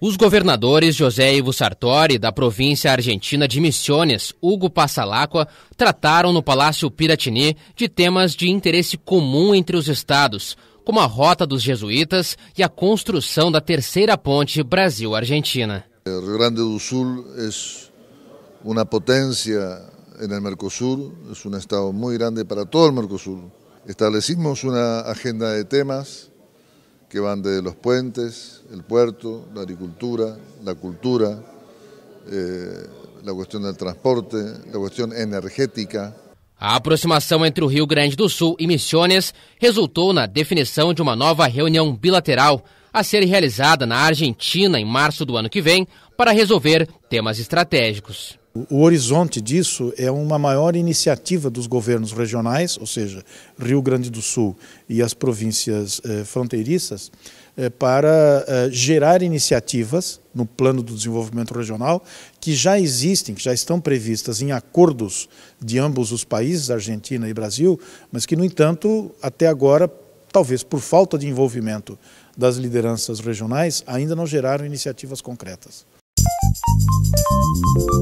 Os governadores José Ivo Sartori, da província argentina de Misiones, Hugo Passalacqua, trataram no Palácio Piratini de temas de interesse comum entre os estados, como a Rota dos Jesuítas e a construção da terceira ponte Brasil-Argentina. O Rio Grande do Sul é uma potência no Mercosul, é um estado muito grande para todo o Mercosul. Establecimos una agenda de temas que van de los puentes, el puerto, la agricultura, la cultura, eh, la cuestión del transporte, la cuestión energética. A aproximação entre o Rio Grande do Sul e Misiones resultou na definição de uma nova reunião bilateral a ser realizada na Argentina em março do ano que vem para resolver temas estratégicos. O horizonte disso é uma maior iniciativa dos governos regionais, ou seja, Rio Grande do Sul e as províncias eh, fronteiriças, eh, para eh, gerar iniciativas no plano do desenvolvimento regional que já existem, que já estão previstas em acordos de ambos os países, Argentina e Brasil, mas que, no entanto, até agora, talvez por falta de envolvimento das lideranças regionais, ainda não geraram iniciativas concretas. Música